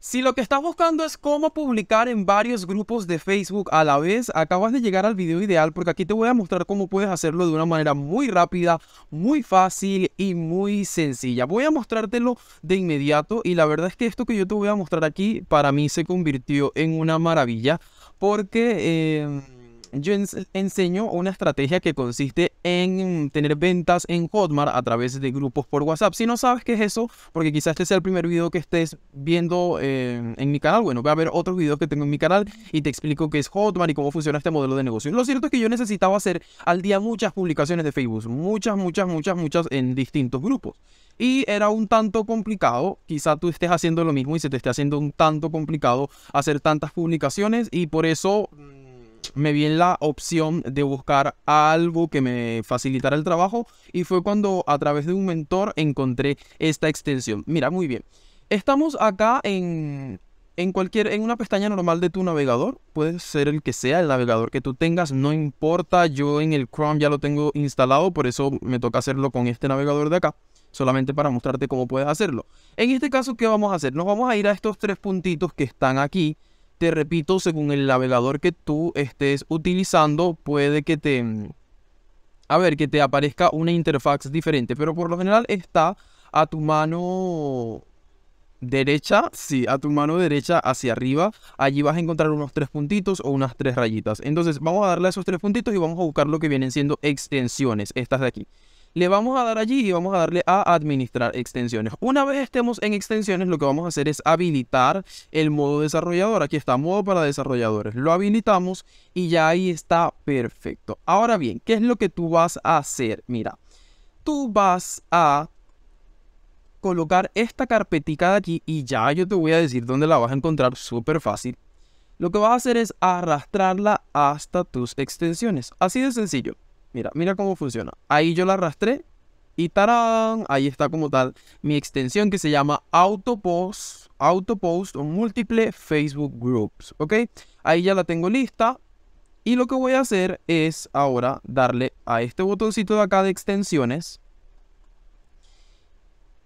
Si lo que estás buscando es cómo publicar en varios grupos de Facebook a la vez, acabas de llegar al video ideal porque aquí te voy a mostrar cómo puedes hacerlo de una manera muy rápida, muy fácil y muy sencilla. Voy a mostrártelo de inmediato y la verdad es que esto que yo te voy a mostrar aquí para mí se convirtió en una maravilla porque... Eh, yo enseño una estrategia que consiste en mm, tener ventas en Hotmart a través de grupos por WhatsApp. Si no sabes qué es eso, porque quizás este sea el primer video que estés viendo eh, en mi canal, bueno, voy a ver otros videos que tengo en mi canal y te explico qué es Hotmart y cómo funciona este modelo de negocio. Lo cierto es que yo necesitaba hacer al día muchas publicaciones de Facebook, muchas, muchas, muchas, muchas en distintos grupos y era un tanto complicado. Quizá tú estés haciendo lo mismo y se te esté haciendo un tanto complicado hacer tantas publicaciones y por eso mm, me vi en la opción de buscar algo que me facilitara el trabajo y fue cuando a través de un mentor encontré esta extensión. Mira, muy bien. Estamos acá en, en cualquier, en una pestaña normal de tu navegador, puede ser el que sea el navegador que tú tengas, no importa, yo en el Chrome ya lo tengo instalado, por eso me toca hacerlo con este navegador de acá, solamente para mostrarte cómo puedes hacerlo. En este caso, ¿qué vamos a hacer? Nos vamos a ir a estos tres puntitos que están aquí, te repito, según el navegador que tú estés utilizando, puede que te... Mm, a ver, que te aparezca una interfaz diferente, pero por lo general está a tu mano derecha, sí, a tu mano derecha hacia arriba, allí vas a encontrar unos tres puntitos o unas tres rayitas. Entonces vamos a darle a esos tres puntitos y vamos a buscar lo que vienen siendo extensiones, estas de aquí le vamos a dar allí y vamos a darle a administrar extensiones. Una vez estemos en extensiones, lo que vamos a hacer es habilitar el modo desarrollador. Aquí está, modo para desarrolladores. Lo habilitamos y ya ahí está perfecto. Ahora bien, ¿qué es lo que tú vas a hacer? Mira, tú vas a colocar esta carpetica de aquí y ya yo te voy a decir dónde la vas a encontrar súper fácil. Lo que vas a hacer es arrastrarla hasta tus extensiones. Así de sencillo. Mira, mira cómo funciona. Ahí yo la arrastré y tarán, ahí está como tal mi extensión que se llama Autopost, Autopost o múltiple Facebook Groups, ¿ok? Ahí ya la tengo lista y lo que voy a hacer es ahora darle a este botoncito de acá de extensiones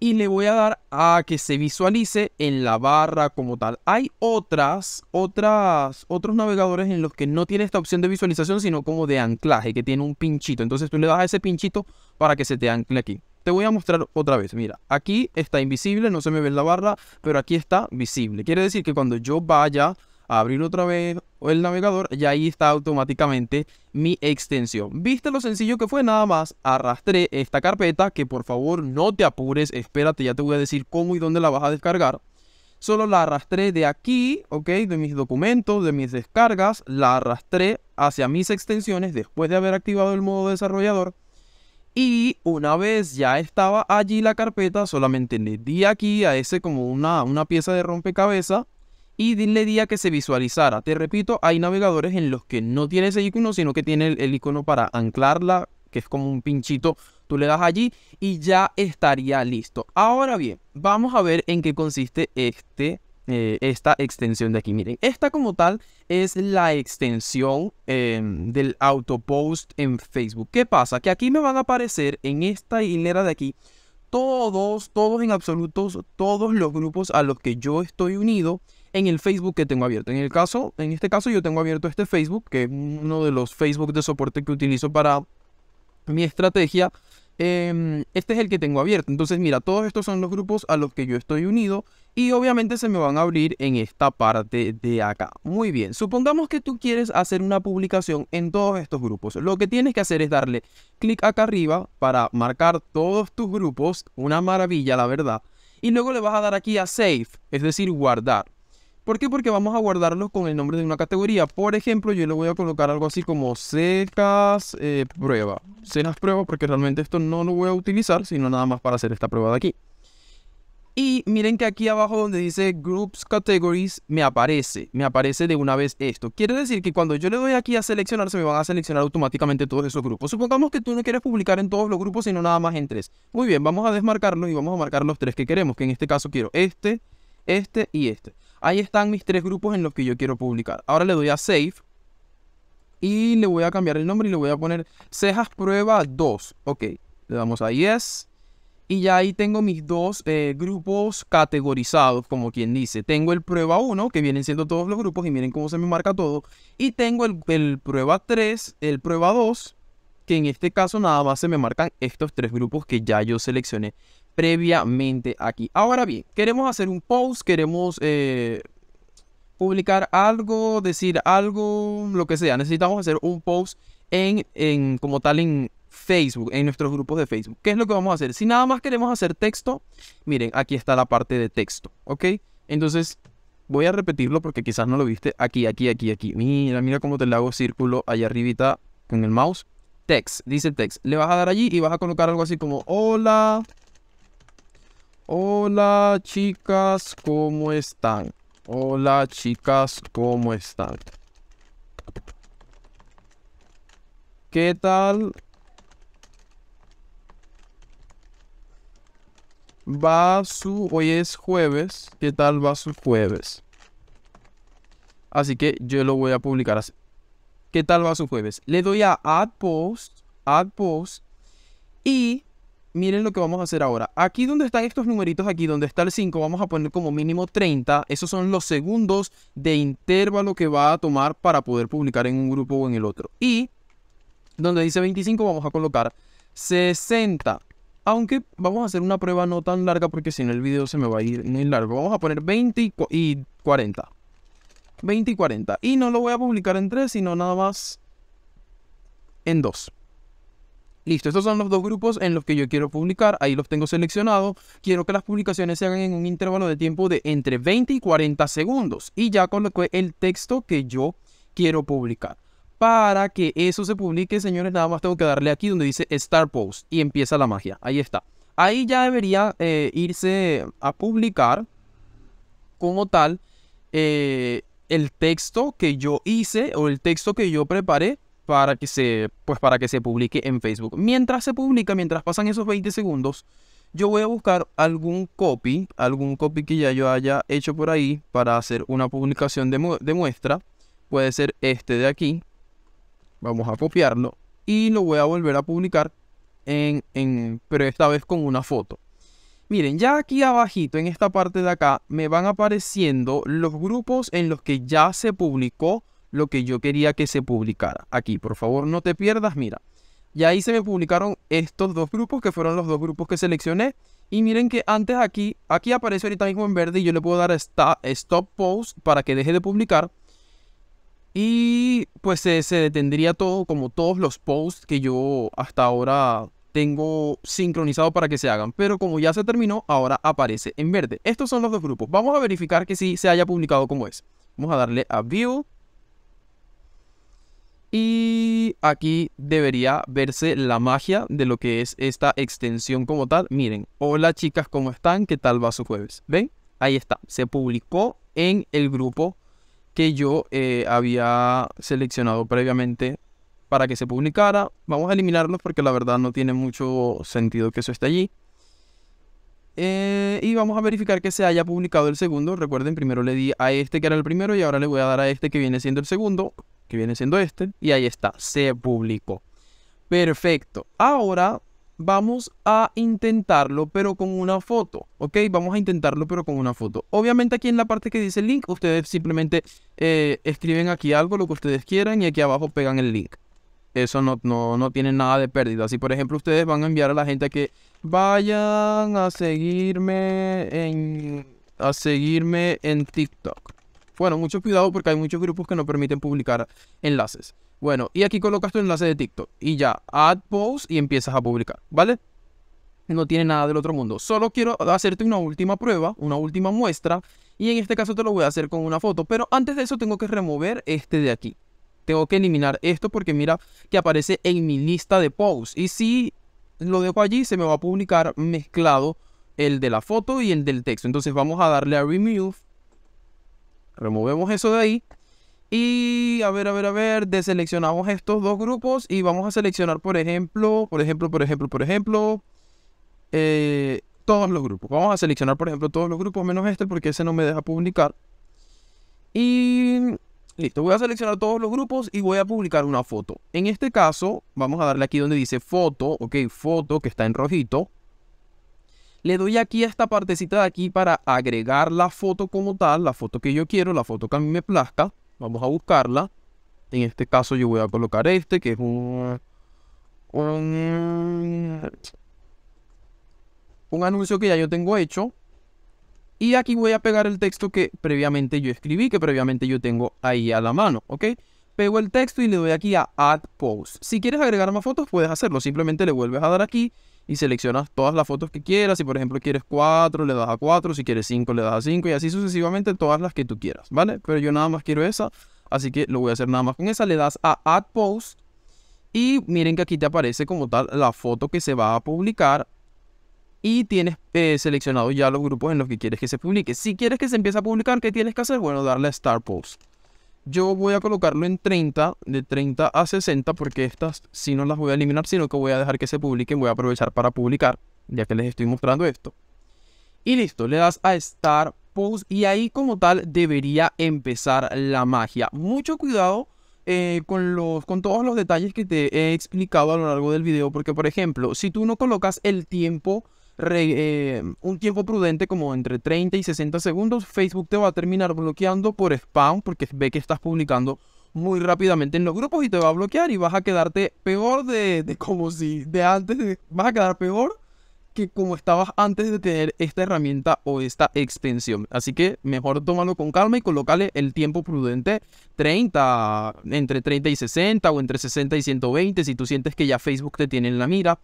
y le voy a dar a que se visualice en la barra como tal. Hay otras, otras, otros navegadores en los que no tiene esta opción de visualización, sino como de anclaje, que tiene un pinchito. Entonces tú le das a ese pinchito para que se te ancle aquí. Te voy a mostrar otra vez, mira, aquí está invisible, no se me ve en la barra, pero aquí está visible. Quiere decir que cuando yo vaya abrir otra vez el navegador y ahí está automáticamente mi extensión. ¿Viste lo sencillo que fue? Nada más arrastré esta carpeta que por favor no te apures, espérate, ya te voy a decir cómo y dónde la vas a descargar. Solo la arrastré de aquí, ok, de mis documentos, de mis descargas, la arrastré hacia mis extensiones después de haber activado el modo desarrollador. Y una vez ya estaba allí la carpeta, solamente le di aquí a ese como una, una pieza de rompecabezas y dile día que se visualizara. Te repito, hay navegadores en los que no tiene ese icono, sino que tiene el, icono para anclarla, que es como un pinchito. Tú le das allí y ya estaría listo. Ahora bien, vamos a ver en qué consiste este eh, esta extensión de aquí. Miren, esta como tal es la extensión em, del autopost en Facebook. ¿Qué pasa? Que aquí me van a aparecer en esta hilera de aquí todos, todos en absolutos, todos los grupos a los que yo estoy unido en el Facebook que tengo abierto. En el caso, en este caso yo tengo abierto este Facebook, que es uno de los Facebook de soporte que utilizo para mi estrategia. Em, este es el que tengo abierto. Entonces, mira, todos estos son los grupos a los que yo estoy unido y obviamente se me van a abrir en esta parte de acá. Muy bien, supongamos que tú quieres hacer una publicación en todos estos grupos. Lo que tienes que hacer es darle clic acá arriba para marcar todos tus grupos. Una maravilla, la verdad. Y luego le vas a dar aquí a Save, es decir, guardar. ¿Por qué? Porque vamos a guardarlos con el nombre de una categoría. Por ejemplo, yo le voy a colocar algo así como secas eh, prueba. Cenas prueba porque realmente esto no lo voy a utilizar, sino nada más para hacer esta prueba de aquí. Y miren que aquí abajo donde dice Groups Categories me aparece, me aparece de una vez esto. Quiere decir que cuando yo le doy aquí a seleccionar, se me van a seleccionar automáticamente todos esos grupos. Supongamos que tú no quieres publicar en todos los grupos, sino nada más en tres. Muy bien, vamos a desmarcarlo y vamos a marcar los tres que queremos, que en este caso quiero este, este y este. Ahí están mis tres grupos en los que yo quiero publicar. Ahora le doy a Save y le voy a cambiar el nombre y le voy a poner Cejas Prueba 2. Ok, le damos a Yes. Y ya ahí tengo mis dos eh, grupos categorizados, como quien dice. Tengo el prueba 1, que vienen siendo todos los grupos, y miren cómo se me marca todo. Y tengo el, el prueba 3, el prueba 2, que en este caso nada más se me marcan estos tres grupos que ya yo seleccioné previamente aquí. Ahora bien, queremos hacer un post, queremos eh, publicar algo, decir algo, lo que sea. Necesitamos hacer un post en, como tal en Facebook, en nuestros grupos de Facebook. ¿Qué es lo que vamos a hacer? Si nada más queremos hacer texto, miren, aquí está la parte de texto, ¿ok? Entonces, voy a repetirlo porque quizás no lo viste. Aquí, aquí, aquí, aquí. Mira, mira cómo te le hago círculo allá arribita con el mouse. Text, dice text. Le vas a dar allí y vas a colocar algo así como hola. Hola chicas, ¿cómo están? Hola chicas, ¿cómo están? ¿Qué tal? Va su... Hoy es jueves. ¿Qué tal va su jueves? Así que yo lo voy a publicar así. ¿Qué tal va su jueves? Le doy a Add Post. Add Post. Y miren lo que vamos a hacer ahora. Aquí donde están estos numeritos, aquí donde está el 5, vamos a poner como mínimo 30. Esos son los segundos de intervalo que va a tomar para poder publicar en un grupo o en el otro. Y donde dice 25 vamos a colocar 60. Aunque vamos a hacer una prueba no tan larga porque si no el video se me va a ir el largo. Vamos a poner 20 y 40. 20 y 40. Y no lo voy a publicar en 3, sino nada más en 2. Listo, estos son los dos grupos en los que yo quiero publicar, ahí los tengo seleccionados. Quiero que las publicaciones se hagan en un intervalo de tiempo de entre 20 y 40 segundos. Y ya coloqué el texto que yo quiero publicar. Para que eso se publique, señores, nada más tengo que darle aquí donde dice Start Post y empieza la magia. Ahí está. Ahí ya debería eh, irse a publicar como tal eh, el texto que yo hice o el texto que yo preparé para que se, pues para que se publique en Facebook. Mientras se publica, mientras pasan esos 20 segundos, yo voy a buscar algún copy, algún copy que ya yo haya hecho por ahí para hacer una publicación de, muestra. Puede ser este de aquí. Vamos a copiarlo y lo voy a volver a publicar, en, en, pero esta vez con una foto. Miren, ya aquí abajito, en esta parte de acá, me van apareciendo los grupos en los que ya se publicó lo que yo quería que se publicara. Aquí, por favor, no te pierdas, mira. Y ahí se me publicaron estos dos grupos, que fueron los dos grupos que seleccioné. Y miren que antes aquí, aquí aparece ahorita mismo en verde y yo le puedo dar esta, stop post para que deje de publicar. Y pues se, se detendría todo, como todos los posts que yo hasta ahora tengo sincronizado para que se hagan. Pero como ya se terminó, ahora aparece en verde. Estos son los dos grupos. Vamos a verificar que sí se haya publicado como es. Vamos a darle a View. Y aquí debería verse la magia de lo que es esta extensión como tal. Miren, hola chicas, ¿cómo están? ¿Qué tal va su jueves? ¿Ven? Ahí está, se publicó en el grupo que yo eh, había seleccionado previamente para que se publicara. Vamos a eliminarlos porque la verdad no tiene mucho sentido que eso esté allí. Eh, y vamos a verificar que se haya publicado el segundo. Recuerden, primero le di a este que era el primero y ahora le voy a dar a este que viene siendo el segundo que viene siendo este, y ahí está, se publicó. Perfecto, ahora vamos a intentarlo pero con una foto, ¿ok? Vamos a intentarlo pero con una foto. Obviamente aquí en la parte que dice link, ustedes simplemente eh, escriben aquí algo, lo que ustedes quieran, y aquí abajo pegan el link. Eso no, no, no tiene nada de pérdida. así por ejemplo ustedes van a enviar a la gente a que vayan a seguirme en, a seguirme en TikTok. Bueno, mucho cuidado porque hay muchos grupos que no permiten publicar enlaces. Bueno, y aquí colocas tu enlace de TikTok y ya, add post y empiezas a publicar, ¿vale? No tiene nada del otro mundo. Solo quiero hacerte una última prueba, una última muestra y en este caso te lo voy a hacer con una foto, pero antes de eso tengo que remover este de aquí. Tengo que eliminar esto porque mira que aparece en mi lista de posts y si lo dejo allí se me va a publicar mezclado el de la foto y el del texto. Entonces vamos a darle a remove Removemos eso de ahí. Y a ver, a ver, a ver, deseleccionamos estos dos grupos y vamos a seleccionar, por ejemplo, por ejemplo, por ejemplo, por ejemplo, eh, todos los grupos. Vamos a seleccionar, por ejemplo, todos los grupos menos este porque ese no me deja publicar. Y listo, voy a seleccionar todos los grupos y voy a publicar una foto. En este caso, vamos a darle aquí donde dice foto, ok, foto que está en rojito. Le doy aquí a esta partecita de aquí para agregar la foto como tal, la foto que yo quiero, la foto que a mí me plazca. Vamos a buscarla. En este caso yo voy a colocar este, que es un... anuncio que ya yo tengo hecho. Y aquí voy a pegar el texto que previamente yo escribí, que previamente yo tengo ahí a la mano, ¿ok? Pego el texto y le doy aquí a Add Post. Si quieres agregar más fotos, puedes hacerlo. Simplemente le vuelves a dar aquí y seleccionas todas las fotos que quieras. Si por ejemplo quieres 4, le das a 4, si quieres 5, le das a 5 y así sucesivamente todas las que tú quieras, ¿vale? Pero yo nada más quiero esa, así que lo voy a hacer nada más con esa. Le das a Add Post y miren que aquí te aparece como tal la foto que se va a publicar y tienes eh, seleccionado ya los grupos en los que quieres que se publique. Si quieres que se empiece a publicar, ¿qué tienes que hacer? Bueno, darle a Start Post yo voy a colocarlo en 30, de 30 a 60, porque estas sí no las voy a eliminar, sino que voy a dejar que se publiquen, voy a aprovechar para publicar, ya que les estoy mostrando esto. Y listo, le das a Start Post y ahí como tal debería empezar la magia. Mucho cuidado eh, con, los, con todos los detalles que te he explicado a lo largo del video, porque por ejemplo, si tú no colocas el tiempo eh, un tiempo prudente como entre 30 y 60 segundos, Facebook te va a terminar bloqueando por spam porque ve que estás publicando muy rápidamente en los grupos y te va a bloquear y vas a quedarte peor de, como si de antes, de, vas a quedar peor que como estabas antes de tener esta herramienta o esta extensión. Así que mejor tómalo con calma y colócale el tiempo prudente 30, entre 30 y 60 o entre 60 y 120 si tú sientes que ya Facebook te tiene en la mira.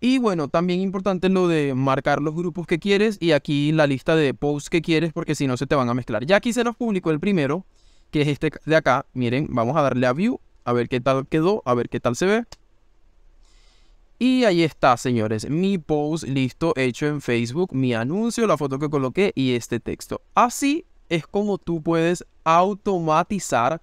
Y bueno, también importante lo de marcar los grupos que quieres y aquí la lista de posts que quieres porque si no se te van a mezclar. Ya aquí se los publicó el primero, que es este de acá. Miren, vamos a darle a view, a ver qué tal quedó, a ver qué tal se ve. Y ahí está, señores, mi post listo, hecho en Facebook, mi anuncio, la foto que coloqué y este texto. Así es como tú puedes automatizar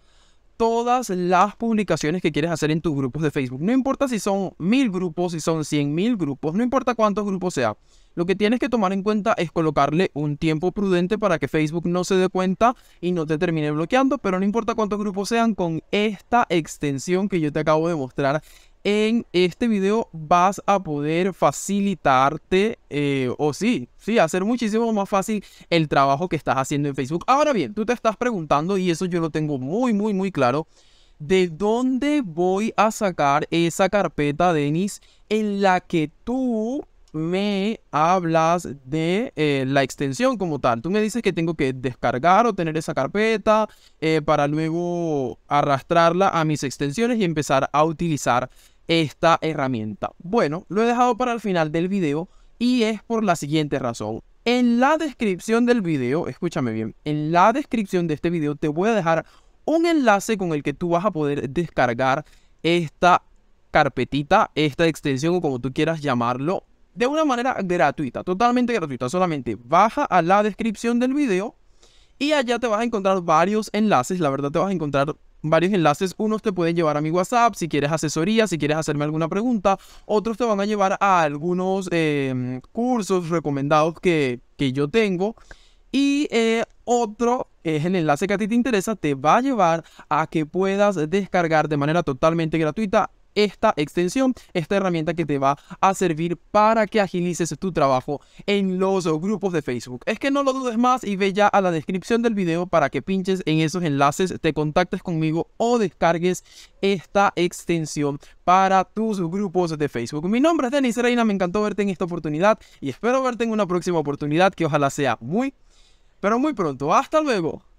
todas las publicaciones que quieres hacer en tus grupos de Facebook. No importa si son mil grupos, si son cien mil grupos, no importa cuántos grupos sea. Lo que tienes que tomar en cuenta es colocarle un tiempo prudente para que Facebook no se dé cuenta y no te termine bloqueando, pero no importa cuántos grupos sean, con esta extensión que yo te acabo de mostrar en este video vas a poder facilitarte eh, o sí, sí, hacer muchísimo más fácil el trabajo que estás haciendo en Facebook. Ahora bien, tú te estás preguntando y eso yo lo tengo muy, muy, muy claro. ¿De dónde voy a sacar esa carpeta, Denis, en la que tú me hablas de eh, la extensión como tal. Tú me dices que tengo que descargar o tener esa carpeta eh, para luego arrastrarla a mis extensiones y empezar a utilizar esta herramienta? Bueno, lo he dejado para el final del video y es por la siguiente razón. En la descripción del video, escúchame bien, en la descripción de este video te voy a dejar un enlace con el que tú vas a poder descargar esta carpetita, esta extensión o como tú quieras llamarlo, de una manera gratuita, totalmente gratuita. Solamente baja a la descripción del video y allá te vas a encontrar varios enlaces. La verdad te vas a encontrar varios enlaces. Unos te pueden llevar a mi WhatsApp si quieres asesoría, si quieres hacerme alguna pregunta. Otros te van a llevar a algunos em, cursos recomendados que, yo tengo. Y eh, otro es el enlace que a ti te interesa, te va a llevar a que puedas descargar de manera totalmente gratuita esta extensión, esta herramienta que te va a servir para que agilices tu trabajo en los grupos de Facebook. Es que no lo dudes más y ve ya a la descripción del video para que pinches en esos enlaces, te contactes conmigo o descargues esta extensión para tus grupos de Facebook. Mi nombre es Denis Reina, me encantó verte en esta oportunidad y espero verte en una próxima oportunidad que ojalá sea muy, pero muy pronto. Hasta luego.